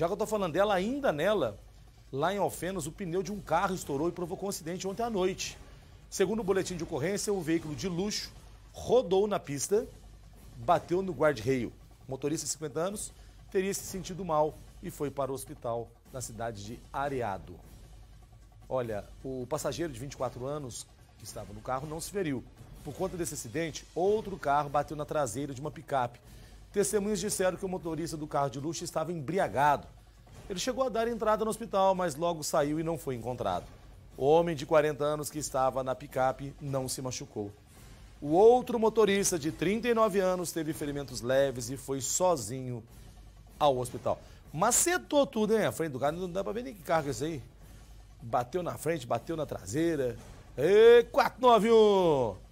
Já que eu tô falando dela, ainda nela, lá em Alfenas, o pneu de um carro estourou e provocou um acidente ontem à noite. Segundo o boletim de ocorrência, o veículo de luxo rodou na pista, bateu no guarda-reio. O motorista de 50 anos teria se sentido mal e foi para o hospital na cidade de Areado. Olha, o passageiro de 24 anos que estava no carro não se feriu. Por conta desse acidente, outro carro bateu na traseira de uma picape Testemunhas disseram que o motorista do carro de luxo estava embriagado. Ele chegou a dar entrada no hospital, mas logo saiu e não foi encontrado. O homem de 40 anos que estava na picape não se machucou. O outro motorista, de 39 anos, teve ferimentos leves e foi sozinho ao hospital. Macetou tudo, hein? A frente do carro, não dá pra ver nem que carro é esse aí. Bateu na frente, bateu na traseira. E 491!